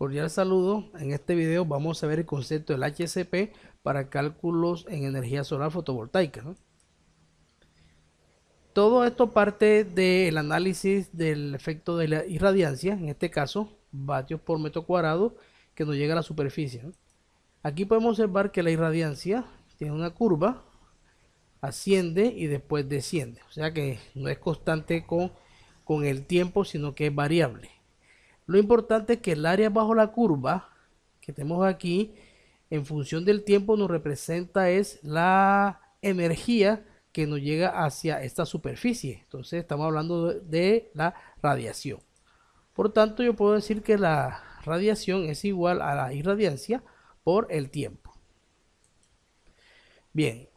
Cordial saludo. En este video vamos a ver el concepto del HCP para cálculos en energía solar fotovoltaica. Todo esto parte del análisis del efecto de la irradiancia, en este caso vatios por metro cuadrado, que nos llega a la superficie. Aquí podemos observar que la irradiancia tiene una curva, asciende y después desciende. O sea que no es constante con, con el tiempo, sino que es variable. Lo importante es que el área bajo la curva que tenemos aquí, en función del tiempo, nos representa es la energía que nos llega hacia esta superficie. Entonces estamos hablando de la radiación. Por tanto, yo puedo decir que la radiación es igual a la irradiancia por el tiempo. Bien,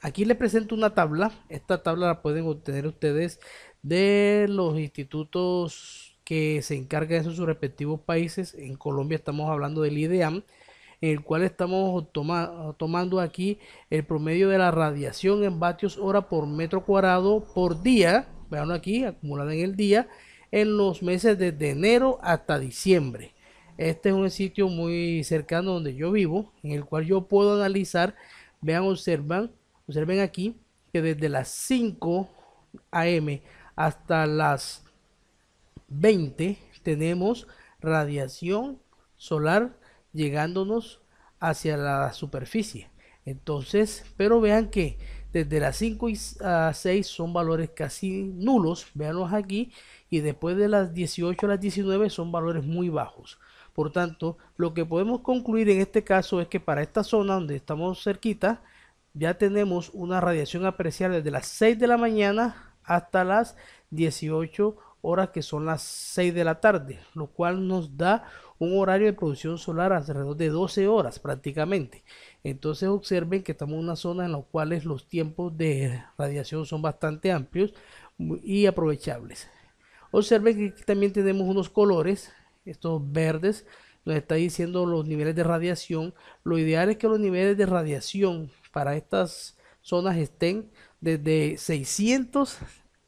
aquí les presento una tabla. Esta tabla la pueden obtener ustedes de los institutos que se encarga de sus respectivos países. En Colombia estamos hablando del IDEAM, en el cual estamos tomando aquí el promedio de la radiación en vatios hora por metro cuadrado por día, vean aquí, acumulada en el día, en los meses desde enero hasta diciembre. Este es un sitio muy cercano donde yo vivo, en el cual yo puedo analizar, vean, observan, observen aquí que desde las 5 a.m. hasta las 20 tenemos radiación solar llegándonos hacia la superficie. Entonces, pero vean que desde las 5 a 6 son valores casi nulos, véanlos aquí, y después de las 18 a las 19 son valores muy bajos. Por tanto, lo que podemos concluir en este caso es que para esta zona donde estamos cerquita, ya tenemos una radiación apreciable desde las 6 de la mañana hasta las 18 horas horas que son las 6 de la tarde, lo cual nos da un horario de producción solar alrededor de 12 horas prácticamente. Entonces observen que estamos en una zona en la cual los tiempos de radiación son bastante amplios y aprovechables. Observen que también tenemos unos colores, estos verdes, nos está diciendo los niveles de radiación. Lo ideal es que los niveles de radiación para estas zonas estén desde 600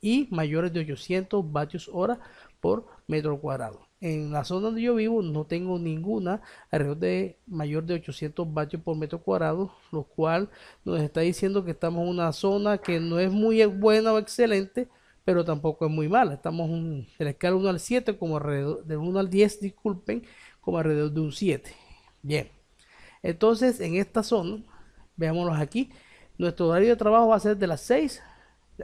y mayores de 800 vatios hora por metro cuadrado. En la zona donde yo vivo no tengo ninguna alrededor de mayor de 800 vatios por metro cuadrado, lo cual nos está diciendo que estamos en una zona que no es muy buena o excelente, pero tampoco es muy mala. Estamos en la escala 1 al 7, como alrededor de 1 al 10, disculpen, como alrededor de un 7. Bien, entonces en esta zona, veámoslos aquí, nuestro horario de trabajo va a ser de las 6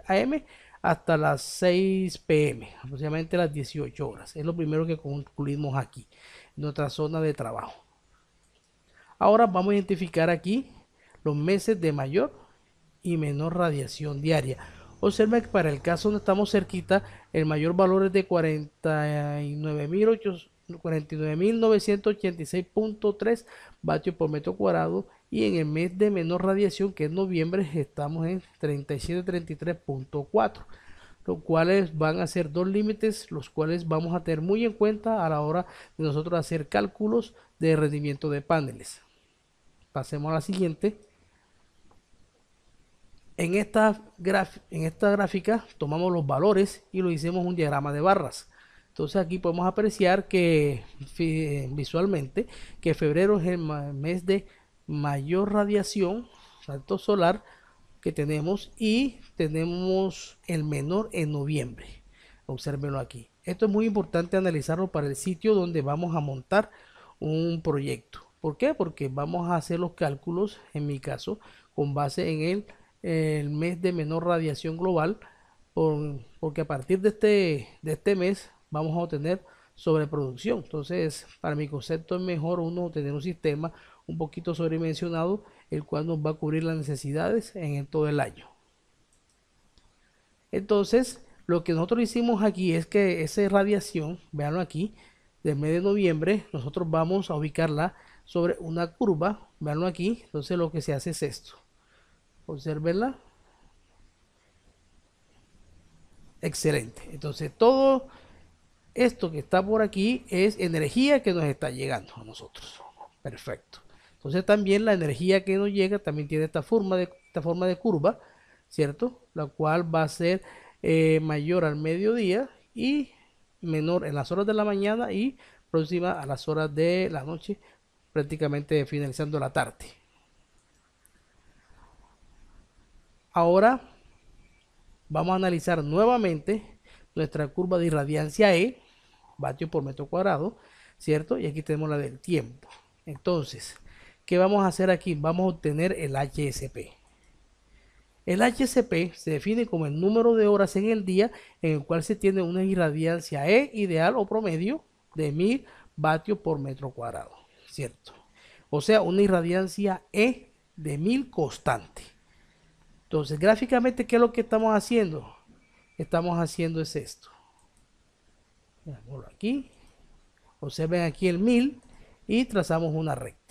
a.m hasta las 6 pm, aproximadamente las 18 horas. Es lo primero que concluimos aquí, nuestra zona de trabajo. Ahora vamos a identificar aquí los meses de mayor y menor radiación diaria. Observa que para el caso donde estamos cerquita, el mayor valor es de 49.986.3 vatios por metro cuadrado y en el mes de menor radiación que es noviembre estamos en 3733.4 los cuales van a ser dos límites los cuales vamos a tener muy en cuenta a la hora de nosotros hacer cálculos de rendimiento de paneles pasemos a la siguiente en esta, en esta gráfica tomamos los valores y lo hicimos un diagrama de barras entonces aquí podemos apreciar que eh, visualmente que febrero es el mes de mayor radiación, salto solar que tenemos y tenemos el menor en noviembre. Obsérvenlo aquí. Esto es muy importante analizarlo para el sitio donde vamos a montar un proyecto. ¿Por qué? Porque vamos a hacer los cálculos, en mi caso, con base en el, el mes de menor radiación global, porque a partir de este, de este mes vamos a obtener sobreproducción. Entonces, para mi concepto es mejor uno tener un sistema un poquito sobremencionado, el cual nos va a cubrir las necesidades en todo el año. Entonces, lo que nosotros hicimos aquí es que esa radiación veanlo aquí, del mes de noviembre, nosotros vamos a ubicarla sobre una curva, veanlo aquí, entonces lo que se hace es esto. Observenla. Excelente. Entonces, todo esto que está por aquí es energía que nos está llegando a nosotros. Perfecto. Entonces también la energía que nos llega también tiene esta forma de, esta forma de curva, ¿cierto? La cual va a ser eh, mayor al mediodía y menor en las horas de la mañana y próxima a las horas de la noche, prácticamente finalizando la tarde. Ahora vamos a analizar nuevamente nuestra curva de irradiancia E, vatios por metro cuadrado, ¿cierto? Y aquí tenemos la del tiempo. Entonces, ¿qué vamos a hacer aquí? Vamos a obtener el HSP. El HSP se define como el número de horas en el día en el cual se tiene una irradiancia E ideal o promedio de 1000 vatios por metro cuadrado, ¿cierto? O sea, una irradiancia E de 1000 constante. Entonces, gráficamente, ¿qué es lo que estamos haciendo? Estamos haciendo es esto. Veámoslo aquí. Observen aquí el 1000 y trazamos una recta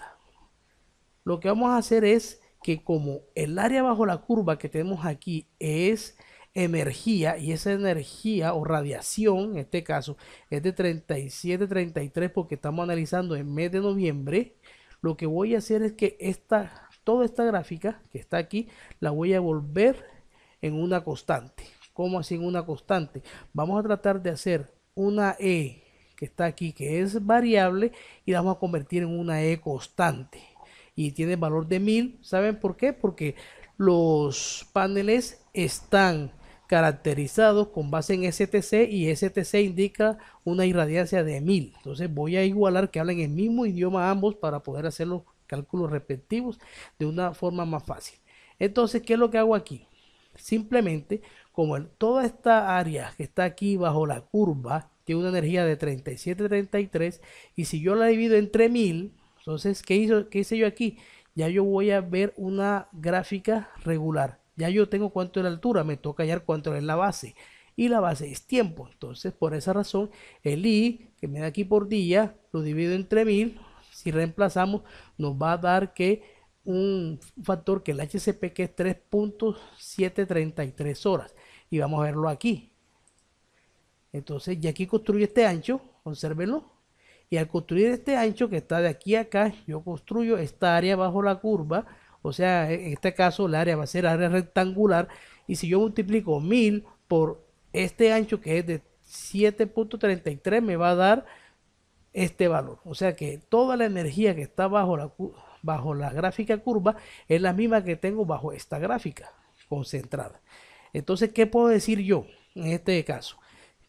lo que vamos a hacer es que como el área bajo la curva que tenemos aquí es energía y esa energía o radiación en este caso es de 37 33 porque estamos analizando en mes de noviembre lo que voy a hacer es que esta toda esta gráfica que está aquí la voy a volver en una constante ¿Cómo así en una constante vamos a tratar de hacer una e que está aquí que es variable y la vamos a convertir en una e constante y tiene valor de 1000. ¿Saben por qué? Porque los paneles están caracterizados con base en STC y STC indica una irradiancia de 1000. Entonces voy a igualar que hablen el mismo idioma ambos para poder hacer los cálculos respectivos de una forma más fácil. Entonces, ¿qué es lo que hago aquí? Simplemente, como toda esta área que está aquí bajo la curva tiene una energía de 37, 33 y si yo la divido entre 1000, entonces, ¿qué, hice yo aquí? Ya yo voy a ver una gráfica regular. Ya yo tengo cuánto es la altura, me toca hallar cuánto es la base. Y la base es tiempo. Entonces, por esa razón, el i, que me da aquí por día, lo divido entre 1000. Si reemplazamos, nos va a dar que un factor que el HCP que es 3.733 horas. Y vamos a verlo aquí. Entonces, ya aquí construye este ancho, Consérvenlo. Y al construir este ancho que está de aquí a acá, yo construyo esta área bajo la curva. O sea, en este caso el área va a ser área rectangular. Y si yo multiplico 1000 por este ancho que es de 7.33, me va a dar este valor. O sea que toda la energía que está bajo la, bajo la gráfica curva es la misma que tengo bajo esta gráfica concentrada. Entonces, ¿qué puedo decir yo en este caso?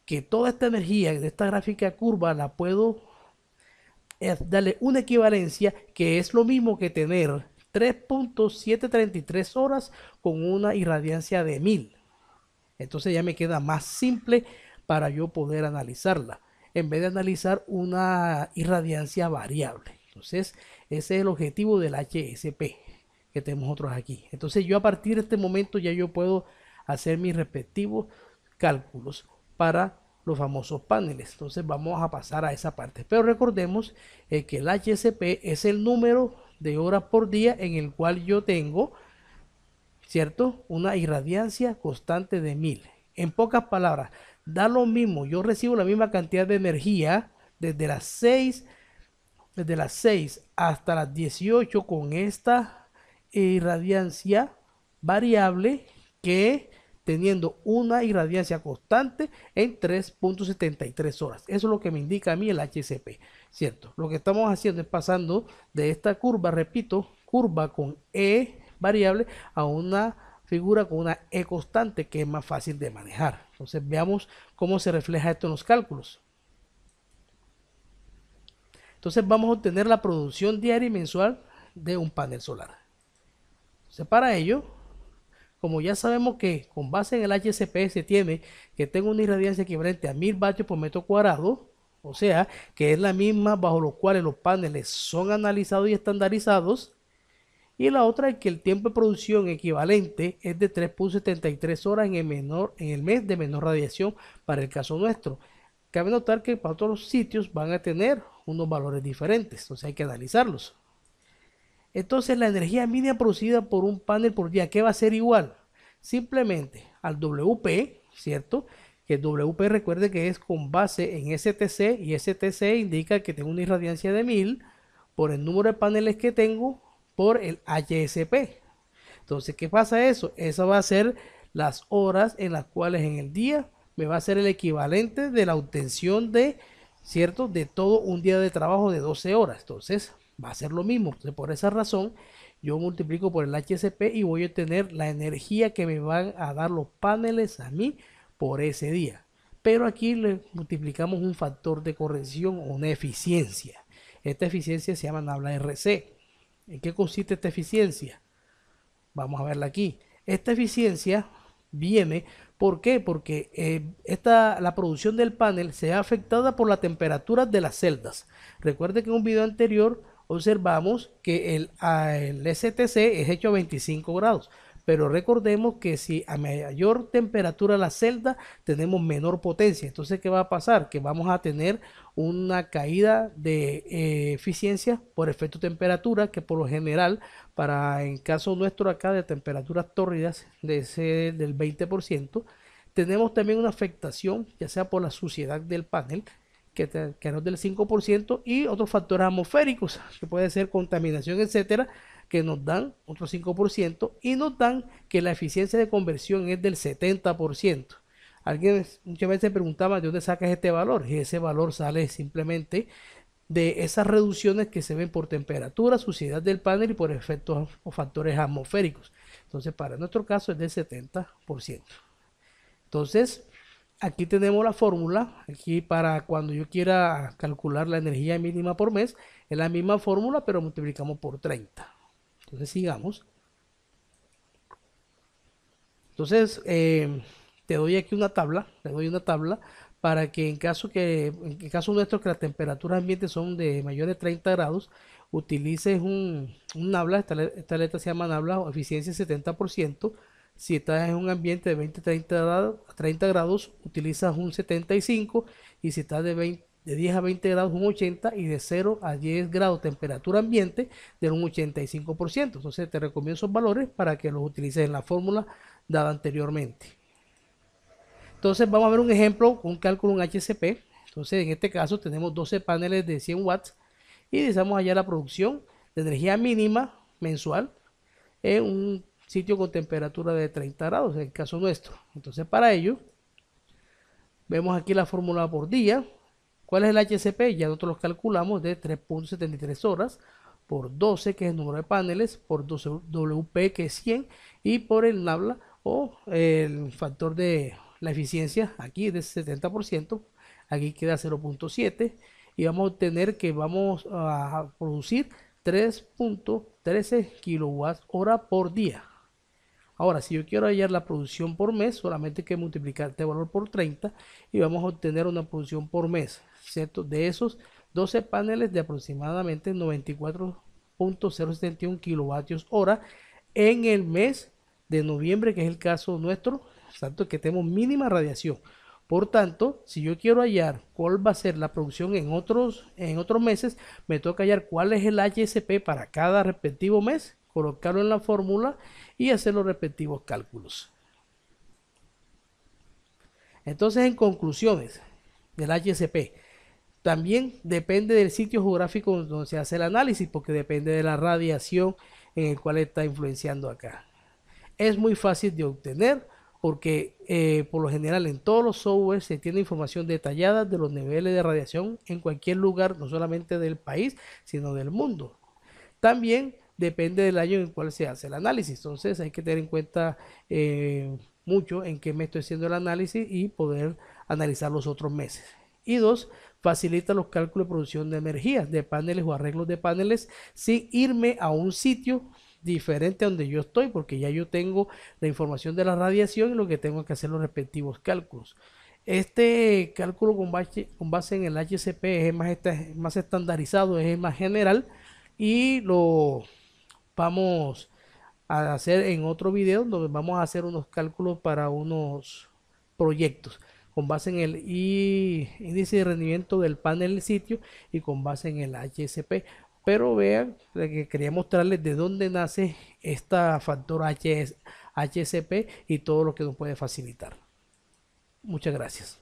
Que toda esta energía de esta gráfica curva la puedo es darle una equivalencia que es lo mismo que tener 3.733 horas con una irradiancia de 1000. Entonces ya me queda más simple para yo poder analizarla, en vez de analizar una irradiancia variable. Entonces, ese es el objetivo del HSP que tenemos otros aquí. Entonces, yo a partir de este momento ya yo puedo hacer mis respectivos cálculos para los famosos paneles. Entonces vamos a pasar a esa parte. Pero recordemos eh, que el HSP es el número de horas por día en el cual yo tengo, ¿cierto? Una irradiancia constante de 1000. En pocas palabras, da lo mismo. Yo recibo la misma cantidad de energía desde las 6, desde las 6 hasta las 18 con esta irradiancia variable que teniendo una irradiancia constante en 3.73 horas. Eso es lo que me indica a mí el HCP, ¿cierto? Lo que estamos haciendo es pasando de esta curva, repito, curva con E variable a una figura con una E constante que es más fácil de manejar. Entonces veamos cómo se refleja esto en los cálculos. Entonces vamos a obtener la producción diaria y mensual de un panel solar. Entonces para ello como ya sabemos que con base en el HCP se tiene que tengo una irradiancia equivalente a 1000 vatios por metro cuadrado, o sea, que es la misma bajo los cuales los paneles son analizados y estandarizados. Y la otra es que el tiempo de producción equivalente es de 3.73 horas en el, menor, en el mes de menor radiación para el caso nuestro. Cabe notar que para todos los sitios van a tener unos valores diferentes, entonces hay que analizarlos. Entonces la energía mínima producida por un panel por día, ¿qué va a ser igual? Simplemente al WP, ¿cierto? Que WP recuerde que es con base en STC y STC indica que tengo una irradiancia de 1000 por el número de paneles que tengo por el HSP. Entonces, ¿qué pasa eso? eso va a ser las horas en las cuales en el día me va a ser el equivalente de la obtención de, ¿cierto? De todo un día de trabajo de 12 horas. Entonces, va a ser lo mismo. Entonces, por esa razón, yo multiplico por el HCP y voy a tener la energía que me van a dar los paneles a mí por ese día. Pero aquí le multiplicamos un factor de corrección o una eficiencia. Esta eficiencia se llama nabla RC. ¿En qué consiste esta eficiencia? Vamos a verla aquí. Esta eficiencia viene, ¿por qué? Porque eh, esta, la producción del panel se ve afectada por la temperatura de las celdas. Recuerde que en un video anterior observamos que el, el STC es hecho a 25 grados. Pero recordemos que si a mayor temperatura la celda tenemos menor potencia. Entonces, ¿qué va a pasar? Que vamos a tener una caída de eh, eficiencia por efecto temperatura, que por lo general, para en caso nuestro acá de temperaturas tórridas de del 20%, tenemos también una afectación, ya sea por la suciedad del panel, que, nos del 5%, y otros factores atmosféricos, que puede ser contaminación, etcétera, que nos dan otro 5%, y nos dan que la eficiencia de conversión es del 70%. Alguien muchas veces preguntaba de dónde sacas este valor, y ese valor sale simplemente de esas reducciones que se ven por temperatura, suciedad del panel y por efectos o factores atmosféricos. Entonces, para nuestro caso es del 70%. Entonces, aquí tenemos la fórmula, aquí para cuando yo quiera calcular la energía mínima por mes, es la misma fórmula pero multiplicamos por 30. Entonces sigamos. Entonces eh, te doy aquí una tabla, te doy una tabla para que en caso que en caso nuestro que las temperaturas ambiente son de mayor de 30 grados, utilices un, un nabla, esta, esta letra se llama nabla, eficiencia 70%, si estás en un ambiente de 20 30 grados, 30 grados, utilizas un 75 y si estás de, 10 a 20 grados, un 80 y de 0 a 10 grados temperatura ambiente, de un 85%. Entonces te recomiendo esos valores para que los utilices en la fórmula dada anteriormente. Entonces vamos a ver un ejemplo con un cálculo en HCP. Entonces en este caso tenemos 12 paneles de 100 watts y deseamos allá la producción de energía mínima mensual en un sitio con temperatura de 30 grados, en el caso nuestro. Entonces, para ello, vemos aquí la fórmula por día. ¿Cuál es el HCP? Ya nosotros lo calculamos de 3.73 horas por 12, que es el número de paneles, por 12 WP, que es 100, y por el NABLA o el factor de la eficiencia, aquí de 70%, aquí queda 0.7, y vamos a obtener que vamos a producir 3.13 kWh hora por día. Ahora, si yo quiero hallar la producción por mes, solamente hay que multiplicar este valor por 30 y vamos a obtener una producción por mes, ¿cierto? De esos 12 paneles de aproximadamente 94.071 kilovatios hora en el mes de noviembre, que es el caso nuestro, tanto que tenemos mínima radiación. Por tanto, si yo quiero hallar cuál va a ser la producción en otros, en otros meses, me toca hallar cuál es el HSP para cada respectivo mes colocarlo en la fórmula y hacer los respectivos cálculos. Entonces, en conclusiones del HCP, también depende del sitio geográfico donde se hace el análisis, porque depende de la radiación en el cual está influenciando acá. Es muy fácil de obtener porque eh, por lo general en todos los softwares se tiene información detallada de los niveles de radiación en cualquier lugar, no solamente del país, sino del mundo. También depende del año en el cual se hace el análisis. Entonces hay que tener en cuenta eh, mucho en qué me estoy haciendo el análisis y poder analizar los otros meses. Y dos, facilita los cálculos de producción de energía de paneles o arreglos de paneles sin irme a un sitio diferente a donde yo estoy, porque ya yo tengo la información de la radiación y lo que tengo que hacer los respectivos cálculos. Este cálculo con base, con base en el HCP es más, más estandarizado, es más general y lo vamos a hacer en otro video donde vamos a hacer unos cálculos para unos proyectos con base en el índice de rendimiento del panel sitio y con base en el HSP pero vean que quería mostrarles de dónde nace esta factor HS, HSP y todo lo que nos puede facilitar muchas gracias